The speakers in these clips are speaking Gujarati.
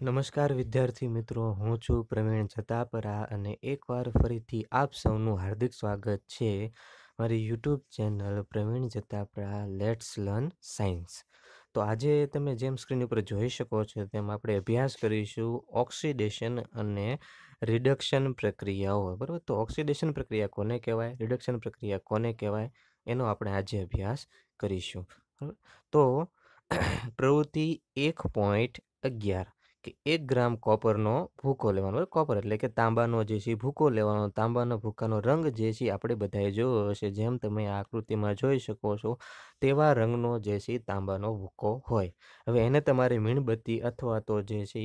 નમસ્કાર વિદ્યાર્થી મિત્રો હું છું પ્રવીણ જતાપરા અને એકવાર ફરીથી આપ સૌનું હાર્દિક સ્વાગત છે મારી YouTube channel Praveen Jatapara let's learn science તો આજે તમે જેમ સ્ક્રીન ઉપર જોઈ શકો છો તેમ આપણે અભ્યાસ કરીશું ઓક્સિડેશન અને રિડક્શન પ્રક્રિયાઓ બરાબર તો ઓક્સિડેશન પ્રક્રિયા કોને કહેવાય રિડક્શન પ્રક્રિયા કોને કહેવાય એનો આપણે આજે અભ્યાસ કરીશું તો પ્રવૃત્તિ એક પોઈન્ટ અગિયાર કે એક ગ્રામ કોપરનો ભૂકો લેવાનો કોપર એટલે કે તાંબાનો જે છે ભૂકો લેવાનો તાંબાનો ભૂકાનો રંગ જે છે આપણે બધાએ જોયો હશે જેમ તમે આ આકૃતિમાં જોઈ શકો છો તેવા રંગનો જે છે તાંબાનો ભૂકો હોય હવે એને તમારે મીણબત્તી અથવા તો જે છે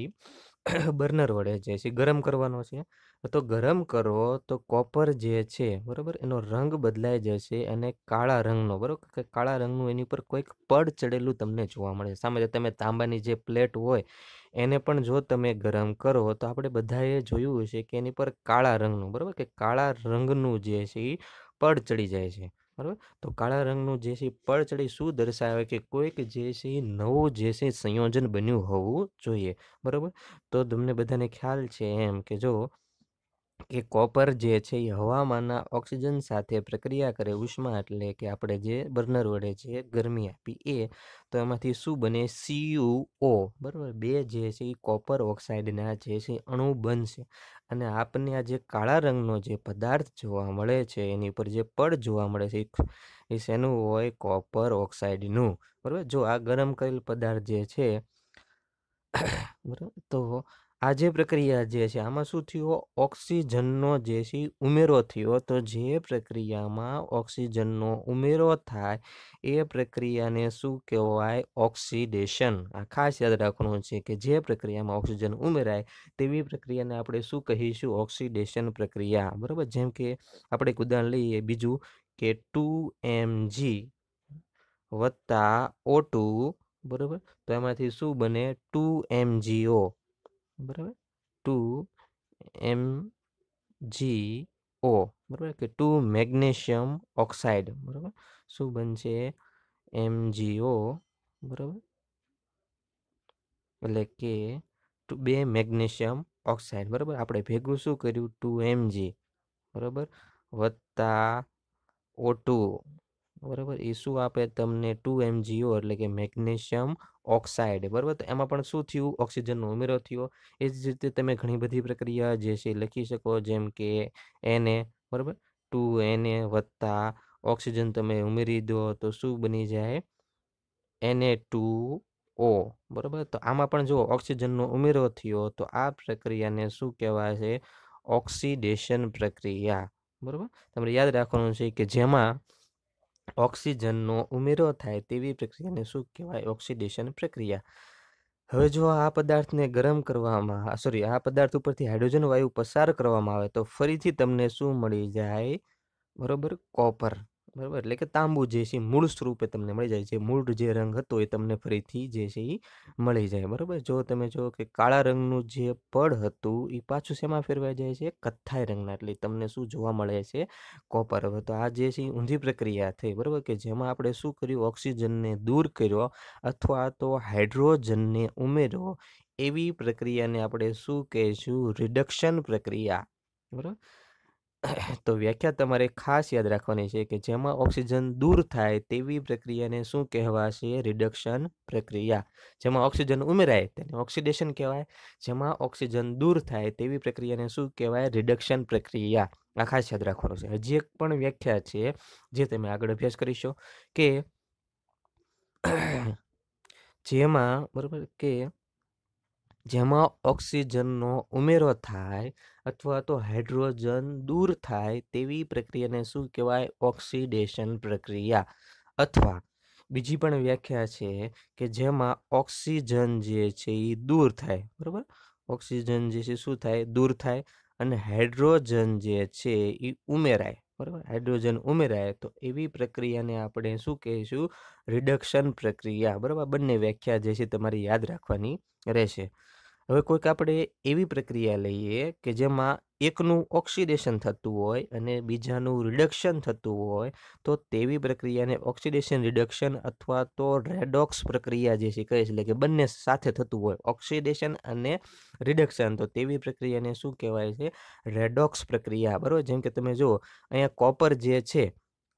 બર્નર વડે જે છે ગરમ કરવાનો છે તો ગરમ કરો તો કોપર જે છે બરાબર એનો રંગ બદલાઈ જશે અને કાળા રંગનો બરાબર કે કાળા રંગનું એની ઉપર કોઈક પડ ચડેલું તમને જોવા મળે સામે તમે તાંબાની જે પ્લેટ હોય એને પણ જો તમે ગરમ કરો તો આપણે બધાએ જોયું હશે કે એની પર કાળા રંગનું બરાબર કે કાળા રંગનું જે છે એ પડ ચડી જાય છે બરાબર તો કાળા રંગનું જે છે પડ ચડી શું દર્શાવે કે કોઈક જે છે એ નવું જે છે સંયોજન બન્યું હોવું જોઈએ બરાબર તો તમને બધાને ખ્યાલ છે એમ કે જો કે કોપર જે છે એ હવામાનના ઓક્સિજન સાથે પ્રક્રિયા કરે ઉષ્મા એટલે કે આપણે જે બર્નર વડે જે ગરમી આપી એ તો એમાંથી શું બને સીયુઓ બરાબર બે જે છે એ કોપર ઓક્સાઇડના જે છે અણુ બનશે અને આપને આ જે કાળા રંગનો જે પદાર્થ જોવા મળે છે એની ઉપર જે પડ જોવા મળે છે એ શેનું હોય કોપર ઓક્સાઇડનું બરાબર જો આ ગરમ કરેલ પદાર્થ જે છે બરાબર તો આ જે પ્રક્રિયા જે છે આમાં શું થયું ઓક્સિજનનો જે છે ઉમેરો થયો તો જે પ્રક્રિયામાં ઓક્સિજનનો ઉમેરો થાય એ પ્રક્રિયાને શું કહેવાય ઓક્સિડેશન આ ખાસ યાદ રાખવાનું છે કે જે પ્રક્રિયામાં ઓક્સિજન ઉમેરાય તેવી પ્રક્રિયાને આપણે શું કહીશું ઓક્સિડેશન પ્રક્રિયા બરાબર જેમ કે આપણે એક ઉદાહરણ લઈએ બીજું કે ટુ એમ જી વત્તા ઓ ટુ બરાબર તો એમાંથી શું બને ટુ એમ જીઓ બરાબર ટુ એમ જી ઓ બરાબર કે ટુ મેગ્નેશિયમ ઓક્સાઇડ બરાબર શું બનશે એમ જીઓ બરાબર એટલે કે ટુ બે મેગ્નેશિયમ ઓક્સાઇડ બરાબર આપણે ભેગું શું કર્યું ટુ એમ જી બરાબર વત્તા ઓ ટુ બરાબર એ શું આપે તમને ટુ એમ જીઓ એટલે કે મેગ્નેશિયમ ઓક્સાઇડ બરાબર તો એમાં પણ શું થયું ઓક્સિજનનો ઉમેરો થયો એ જ રીતે તમે ઘણી બધી પ્રક્રિયા જે છે લખી શકો જેમ કે એને બરાબર ટુ એને વત્તા ઓક્સિજન તમે ઉમેરી દો તો શું બની જાય એને ટુ ઓ બરાબર તો આમાં પણ જો ઓક્સિજનનો ઉમેરો થયો તો આ પ્રક્રિયાને શું કહેવાય છે ઓક્સિડેશન પ્રક્રિયા બરાબર તમારે યાદ રાખવાનું છે કે જેમાં ઓક્સિજનનો ઉમેરો થાય તેવી પ્રક્રિયાને શું કહેવાય ઓક્સિડેશન પ્રક્રિયા હવે જો આ પદાર્થને ગરમ કરવામાં સોરી આ પદાર્થ ઉપરથી હાઇડ્રોજન વાયુ પસાર કરવામાં આવે તો ફરીથી તમને શું મળી જાય બરોબર કોપર બરાબર એટલે કે તાંબુ જે છે મૂળ સ્વરૂપે તમને મળી જાય છે મૂળ જે રંગ હતો એ તમને ફરીથી જે છે એ મળી જાય બરાબર જો તમે જો કે કાળા રંગનું જે પડ હતું એ પાછું શેમાં ફેરવાઈ જાય છે કથ્થાઈ રંગના એટલે તમને શું જોવા મળે છે કોપર તો આ જે છે ઊંધી પ્રક્રિયા થઈ બરાબર કે જેમાં આપણે શું કર્યું ઓક્સિજનને દૂર કર્યો અથવા તો હાઇડ્રોજનને ઉમેર્યો એવી પ્રક્રિયાને આપણે શું કહીશું રિડક્શન પ્રક્રિયા બરાબર તો વ્યાખ્યા તમારે ખાસ યાદ રાખવાની છે કે જેમાં ઓક્સિજન દૂર થાય તેવી પ્રક્રિયાને શું કહેવાશે રિડક્શન પ્રક્રિયા જેમાં ઓક્સિજન ઉમેરાય તેને ઓક્સિડેશન કહેવાય જેમાં ઓક્સિજન દૂર થાય તેવી પ્રક્રિયાને શું કહેવાય રિડક્શન પ્રક્રિયા આ ખાસ યાદ રાખવાનું છે હજી એક પણ વ્યાખ્યા છે જે તમે આગળ અભ્યાસ કરીશો કે જેમાં બરાબર કે જેમાં ઓક્સિજનનો ઉમેરો થાય અથવા તો હાઇડ્રોજન દૂર થાય તેવી પ્રક્રિયાને શું કહેવાય ઓક્સિડેશન પ્રક્રિયા અથવા બીજી પણ વ્યાખ્યા છે કે જેમાં ઓક્સિજન જે છે એ દૂર થાય બરાબર ઓક્સિજન જે છે શું થાય દૂર થાય અને હાઇડ્રોજન જે છે એ ઉમેરાય બરાબર હાઇડ્રોજન ઉમેરાય તો એવી પ્રક્રિયાને આપણે શું કહીશું રિડક્શન પ્રક્રિયા બરાબર બંને વ્યાખ્યા જે છે તમારે યાદ રાખવાની રહેશે હવે કોઈક આપણે એવી પ્રક્રિયા લઈએ કે જેમાં એકનું ઓક્સિડેશન થતું હોય અને બીજાનું રિડક્શન થતું હોય તો તેવી પ્રક્રિયાને ઓક્સિડેશન રિડક્શન અથવા તો રેડોક્સ પ્રક્રિયા જે છે કહે છે એટલે કે બંને સાથે થતું હોય ઓક્સિડેશન અને રિડક્શન તો તેવી પ્રક્રિયાને શું કહેવાય છે રેડોક્સ પ્રક્રિયા બરાબર જેમ કે તમે જુઓ અહીંયા કોપર જે છે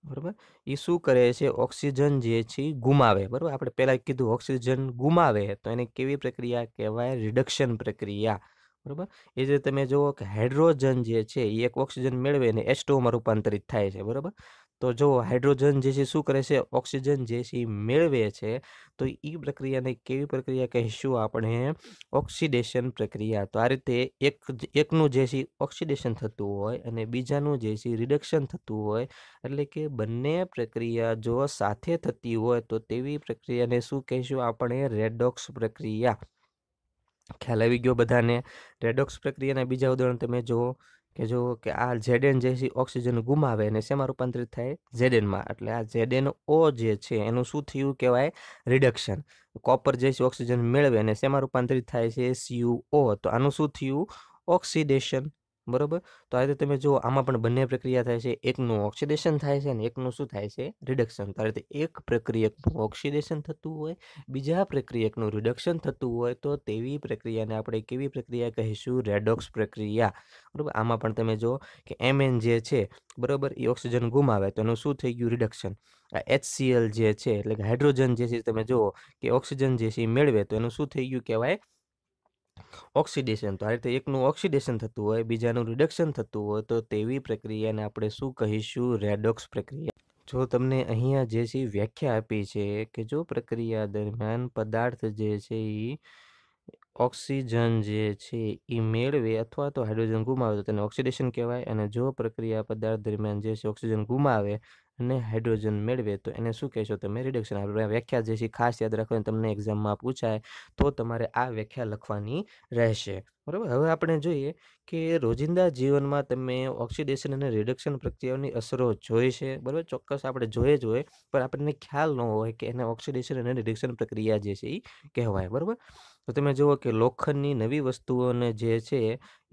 બરાબર એ શું કરે છે ઓક્સિજન જે છે ગુમાવે બરાબર આપણે પહેલાં કીધું ઓક્સિજન ગુમાવે તો એને કેવી પ્રક્રિયા કહેવાય રિડક્શન પ્રક્રિયા બરાબર એ જે તમે જુઓ કે હાઇડ્રોજન જે છે એ એક ઓક્સિજન મેળવીને એસ્ટોમાં રૂપાંતરિત થાય છે બરાબર તો જો હાઇડ્રોજન જે છે શું કરે છે ઓક્સિજન જે છે મેળવે છે તો એ પ્રક્રિયાને કેવી પ્રક્રિયા કહીશું આપણે ઓક્સિડેશન પ્રક્રિયા તો આ રીતે એક એકનું જે છે ઓક્સિડેશન થતું હોય અને બીજાનું જે છે રિડક્શન થતું હોય એટલે કે બંને પ્રક્રિયા જો સાથે થતી હોય તો તેવી પ્રક્રિયાને શું કહીશું આપણે રેડોક્સ પ્રક્રિયા ખ્યાલ આવી ગયો બધાને રેડોક્સ પ્રક્રિયાના બીજા ઉદાહરણ તમે જુઓ કે જો કે આ ઝેડેન જે છે ઓક્સિજન ગુમાવે અને શેમાં રૂપાંતરિત થાય ઝેડેનમાં એટલે આ ઝેડેન ઓ જે છે એનું શું થયું કહેવાય રિડક્શન કોપર જે છે ઓક્સિજન મેળવે અને શેમાં રૂપાંતરિત થાય છે ઓ તો આનું શું થયું ઓક્સિડેશન બરાબર તો આ રીતે તમે જો આમાં પણ બંને પ્રક્રિયા થાય છે એકનું ઓક્સિડેશન થાય છે અને એકનું શું થાય છે રિડક્શન તો આ રીતે એક પ્રક્રિયકનું ઓક્સિડેશન થતું હોય બીજા પ્રક્રિયકનું રિડક્શન થતું હોય તો તેવી પ્રક્રિયાને આપણે કેવી પ્રક્રિયા કહીશું રેડોક્સ પ્રક્રિયા બરાબર આમાં પણ તમે જો કે એમએન જે છે બરાબર એ ઓક્સિજન ગુમાવે તો એનું શું થઈ ગયું રિડક્શન આ એચસીએલ જે છે એટલે કે હાઇડ્રોજન જે છે તમે જુઓ કે ઓક્સિજન જે છે એ મેળવે તો એનું શું થઈ ગયું કહેવાય ઓક્સિડેશન તો આ રીતે એકનું ઓક્સિડેશન થતું હોય બીજાનું રિડક્શન થતું હોય તો તેવી પ્રક્રિયાને આપણે શું કહીશું રેડોક્સ પ્રક્રિયા જો તમને અહીંયા જે છે વ્યાખ્યા આપી છે કે જો પ્રક્રિયા દરમિયાન પદાર્થ જે છે એ ઓક્સિજન જે છે એ મેળવે અથવા તો હાઇડ્રોજન ગુમાવે તો તેને ઓક્સિડેશન કહેવાય અને જો પ્રક્રિયા પદાર્થ દરમિયાન જે છે ઓક્સિજન ગુમાવે અને હાઇડ્રોજન મેળવે તો એને શું કહેશો તમે રિડક્શન આપણે વ્યાખ્યા જે છે ખાસ યાદ રાખો તમને એક્ઝામમાં પૂછાય તો તમારે આ વ્યાખ્યા લખવાની રહેશે બરાબર હવે આપણે જોઈએ કે રોજિંદા જીવનમાં તમે ઓક્સિડેશન અને રિડક્શન પ્રક્રિયાઓની અસરો જોઈ છે બરાબર ચોક્કસ આપણે જોઈએ જ હોય પણ આપણને ખ્યાલ ન હોય કે એને ઓક્સિડેશન અને રિડક્શન પ્રક્રિયા જે છે એ કહેવાય બરાબર તો તમે જુઓ કે લોખંડની નવી વસ્તુઓને જે છે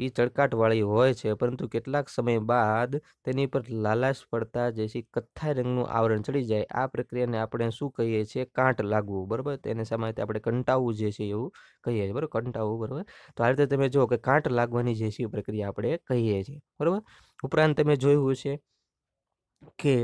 એ ચળકાટવાળી હોય છે પરંતુ કેટલાક સમય બાદ તેની પર લાલાશ પડતા જે છે કથ્થાઈ રંગનું આવરણ ચડી જાય આ પ્રક્રિયાને આપણે શું કહીએ છીએ કાંટ લાગવું બરાબર તેને સામાન્ય આપણે કંટાવું જે છે એવું કહીએ છીએ બરાબર કંટાવું બરાબર તો આ રીતે તમે જુઓ કે કાંટ લાગવાની જે છે પ્રક્રિયા આપણે કહીએ છીએ બરાબર ઉપરાંત તમે જોયું છે કે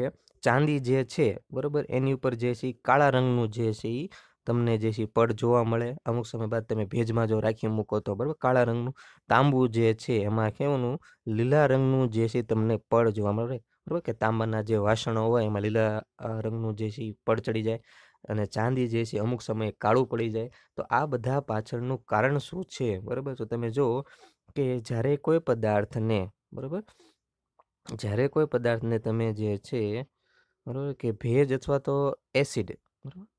ચાંદી જે છે બરાબર એની ઉપર જે છે કાળા રંગનું જે છે એ તમને જે છે પડ જોવા મળે અમુક સમય બાદ તમે ભેજમાં જો રાખી મૂકો તો બરાબર કાળા રંગનું તાંબુ જે છે એમાં કેવાનું લીલા રંગનું જે છે તમને પડ જોવા મળે બરાબર કે તાંબાના જે વાસણો હોય એમાં લીલા રંગનું જે છે પડ ચડી જાય અને ચાંદી જે છે અમુક સમયે કાળું પડી જાય તો આ બધા પાછળનું કારણ શું છે બરાબર તો તમે જો કે જ્યારે કોઈ પદાર્થને બરાબર જ્યારે કોઈ પદાર્થને તમે જે છે બરાબર કે ભેજ અથવા તો એસિડ બરાબર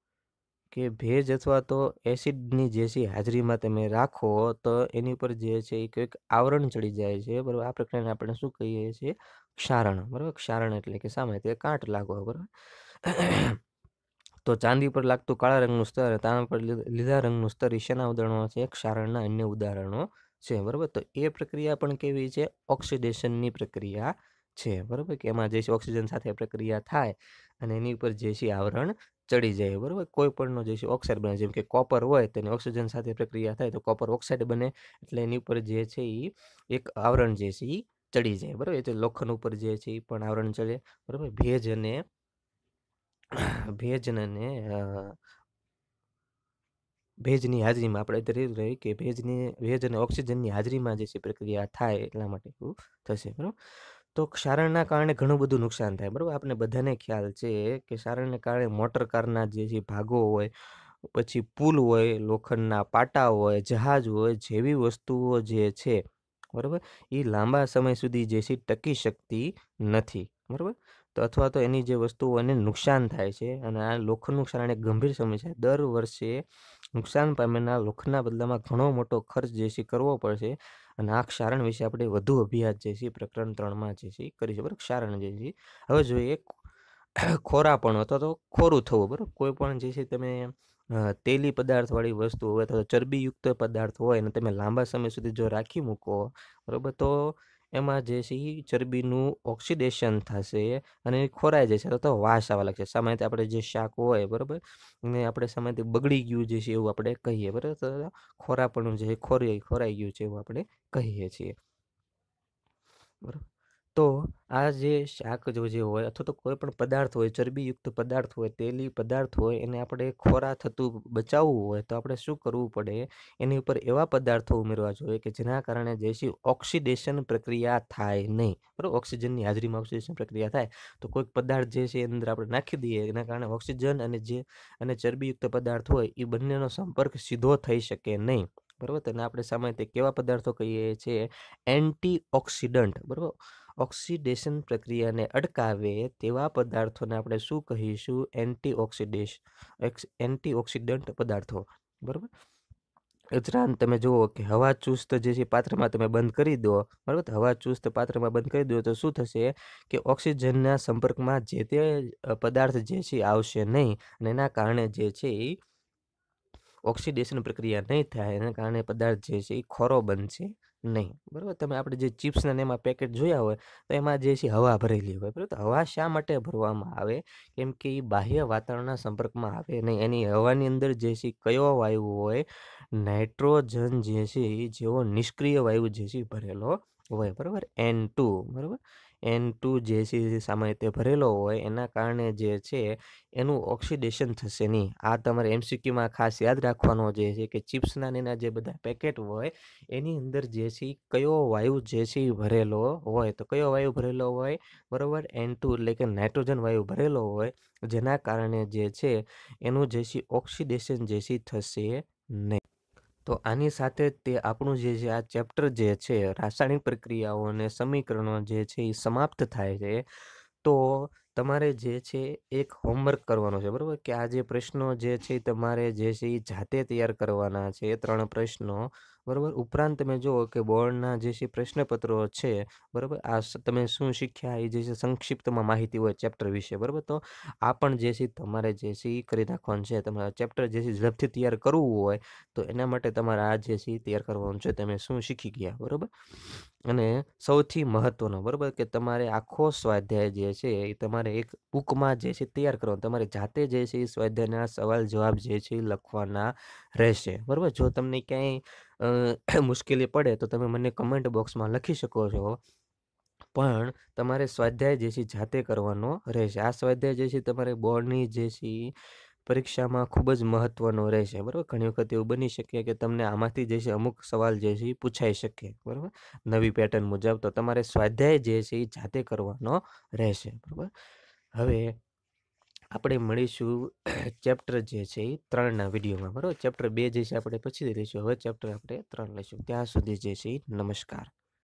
કે ભેજ અથવા તો એસિડની જેસી હાજરીમાં તમે રાખો તો એની ઉપર જે છે એ કંઈક આવરણ ચડી જાય છે બરાબર આ પ્રક્રિયાને આપણે શું કહીએ છીએ ક્ષારણ બરાબર ક્ષારણ એટલે કે સામે તે કાંટ લાગો બરાબર તો ચાંદી પર લાગતું કાળા રંગનું સ્તર તાણા પર લીલા રંગનું સ્તર એ શેના ઉદાહરણો છે ક્ષારણના અન્ય ઉદાહરણો છે બરાબર તો એ પ્રક્રિયા પણ કેવી છે ઓક્સિડેશનની પ્રક્રિયા છે બરાબર કે એમાં જે છે ઓક્સિજન સાથે પ્રક્રિયા થાય અને એની ઉપર જે છે આવરણ ચડી જાય બરાબર કોઈ પણનો જે છે ઓક્સાઇડ બને જેમ કે કોપર હોય તેની ઓક્સિજન સાથે પ્રક્રિયા થાય તો કોપર ઓક્સાઇડ બને એટલે એની ઉપર જે છે એ એક આવરણ જે છે એ ચડી જાય બરાબર એટલે લોખંડ ઉપર જે છે એ પણ આવરણ ચડે બરાબર ભેજ અને ભેજ અને ભેજની હાજરીમાં આપણે ધરી રહી કે ભેજની ભેજ અને ઓક્સિજનની હાજરીમાં જે છે પ્રક્રિયા થાય એટલા માટે એવું થશે બરાબર તો ક્ષારણના કારણે ઘણું બધું નુકસાન થાય બરાબર આપણે બધાને ખ્યાલ છે કે ક્ષારણને કારણે મોટર કારના જે છે ભાગો હોય પછી પુલ હોય લોખંડના પાટા હોય જહાજ હોય જેવી વસ્તુઓ જે છે બરાબર એ લાંબા સમય સુધી જે છે ટકી શકતી નથી બરાબર તો અથવા તો એની જે વસ્તુઓ એને નુકસાન થાય છે અને આ લોખ નુકસાન અને ગંભીર સમસ્યા દર વર્ષે નુકસાન પામેલા લોખના બદલામાં ઘણો મોટો ખર્ચ જે છે કરવો પડશે અને આ ક્ષારણ વિશે આપણે વધુ અભ્યાસ જે છે પ્રકરણ ત્રણમાં જે છે કરીશું બરાબર ક્ષારણ જે છે હવે જોઈએ ખોરાપણ અથવા તો ખોરું થવું બરાબર કોઈ પણ જે છે તમે તેલી પદાર્થવાળી વસ્તુ હોય અથવા ચરબીયુક્ત પદાર્થ હોય અને તમે લાંબા સમય સુધી જો રાખી મૂકો બરાબર તો એમાં જે છે એ ચરબીનું ઓક્સિડેશન થશે અને ખોરાઈ જશે તો વાસ આવવા લાગશે સામાન્ય આપણે જે શાક હોય બરાબર ને આપણે સામાન્ય બગડી ગયું જે છે એવું આપણે કહીએ બરાબર તો ખોરાપણું જે ખોરાઈ ખોરાઈ ગયું છે એવું આપણે કહીએ છીએ બરાબર તો આ જે શાક જો જે હોય અથવા તો કોઈ પણ પદાર્થ હોય ચરબીયુક્ત પદાર્થ હોય તેલી પદાર્થ હોય એને આપણે ખોરા થતું બચાવવું હોય તો આપણે શું કરવું પડે એની ઉપર એવા પદાર્થો ઉમેરવા જોઈએ કે જેના કારણે જેથી ઓક્સિડેશન પ્રક્રિયા થાય નહીં બરાબર ઓક્સિજનની હાજરીમાં ઓક્સિડેશન પ્રક્રિયા થાય તો કોઈક પદાર્થ જે છે એની અંદર આપણે નાખી દઈએ એના કારણે ઓક્સિજન અને જે અને ચરબીયુક્ત પદાર્થ હોય એ બંનેનો સંપર્ક સીધો થઈ શકે નહીં બરાબર તેને આપણે સામાન્ય કેવા પદાર્થો કહીએ છીએ એન્ટી ઓક્સિડન્ટ બરાબર ઓક્સિડેશન પ્રક્રિયાને અટકાવે તેવા પદાર્થોને આપણે શું કહીશું એન્ટીઓક્સિડેશ એન્ટીઓક્સિડન્ટ પદાર્થો બરાબર ઉપરાંત તમે જુઓ કે હવા ચુસ્ત જે છે પાત્રમાં તમે બંધ કરી દો બરાબર હવા ચુસ્ત પાત્રમાં બંધ કરી દો તો શું થશે કે ઓક્સિજનના સંપર્કમાં જે તે પદાર્થ જે છે આવશે નહીં અને એના કારણે જે છે એ ઓક્સિડેશન પ્રક્રિયા નહીં થાય એના કારણે પદાર્થ જે છે એ ખોરો બનશે નહીં બરાબર તમે આપણે જે ચિપ્સના એમાં પેકેટ જોયા હોય તો એમાં જે છે હવા ભરેલી હોય બરાબર હવા શા માટે ભરવામાં આવે કેમ કે એ બાહ્ય વાતાવરણના સંપર્કમાં આવે નહીં એની હવાની અંદર જે છે કયો વાયુ હોય નાઇટ્રોજન જે છે એ જેવો નિષ્ક્રિય વાયુ જે છે ભરેલો હોય બરાબર એન ટુ બરાબર એન ટુ જે સી સામાન્ય રીતે ભરેલો હોય એના કારણે જે છે એનું ઓક્સિડેશન થશે નહીં આ તમારે એમસીક્યુમાં ખાસ યાદ રાખવાનો જે છે કે ચિપ્સના એના જે બધા પેકેટ હોય એની અંદર જે છે કયો વાયુ જે છે ભરેલો હોય તો કયો વાયુ ભરેલો હોય બરાબર એન ટુ એટલે કે નાઇટ્રોજન વાયુ ભરેલો હોય જેના કારણે જે છે એનું જે છે ઓક્સિડેશન જે છે થશે નહીં તો આની સાથે તે આપણું જે છે આ ચેપ્ટર જે છે રાસાયણિક પ્રક્રિયાઓ અને સમીકરણો જે છે એ સમાપ્ત થાય છે તો તમારે જે છે એક હોમવર્ક કરવાનો છે બરાબર કે આ જે પ્રશ્નો જે છે તમારે જે છે એ જાતે તૈયાર કરવાના છે ત્રણ પ્રશ્નો બરાબર ઉપરાંત તમે જુઓ કે બોર્ડના જે છે પ્રશ્નપત્રો છે બરાબર આ તમે શું શીખ્યા એ જે છે સંક્ષિપ્તમાં માહિતી હોય ચેપ્ટર વિશે બરાબર તો આ પણ જે છે તમારે જે છે એ કરી નાખવાનું છે તમારે ચેપ્ટર જે છે ઝડપથી તૈયાર કરવું હોય તો એના માટે તમારે આ જે છે તૈયાર કરવાનું છે તમે શું શીખી ગયા બરાબર અને સૌથી મહત્ત્વનો બરાબર કે તમારે આખો સ્વાધ્યાય જે છે એ તમારે એક બુકમાં જે છે તૈયાર કરવાનો તમારે જાતે જે છે એ સ્વાધ્યાયના સવાલ જવાબ જે છે લખવાના રહેશે બરાબર જો તમને ક્યાંય મુશ્કેલી પડે તો તમે મને કમેન્ટ બોક્સમાં લખી શકો છો પણ તમારે સ્વાધ્યાય જે છે જાતે કરવાનો રહેશે આ સ્વાધ્યાય જે છે તમારે બોર્ડની જે છે પરીક્ષામાં ખૂબ જ મહત્ત્વનો રહેશે બરાબર ઘણી વખત એવું બની શકે કે તમને આમાંથી જે છે અમુક સવાલ જે છે પૂછાઈ શકે બરાબર નવી પેટર્ન મુજબ તો તમારે સ્વાધ્યાય જે છે એ જાતે કરવાનો રહેશે બરાબર હવે આપણે મળીશું ચેપ્ટર જે છે એ ત્રણના વિડીયોમાં બરાબર ચેપ્ટર બે જે છે આપણે પછી લઈશું હવે ચેપ્ટર આપણે ત્રણ લઈશું ત્યાં સુધી જે છે નમસ્કાર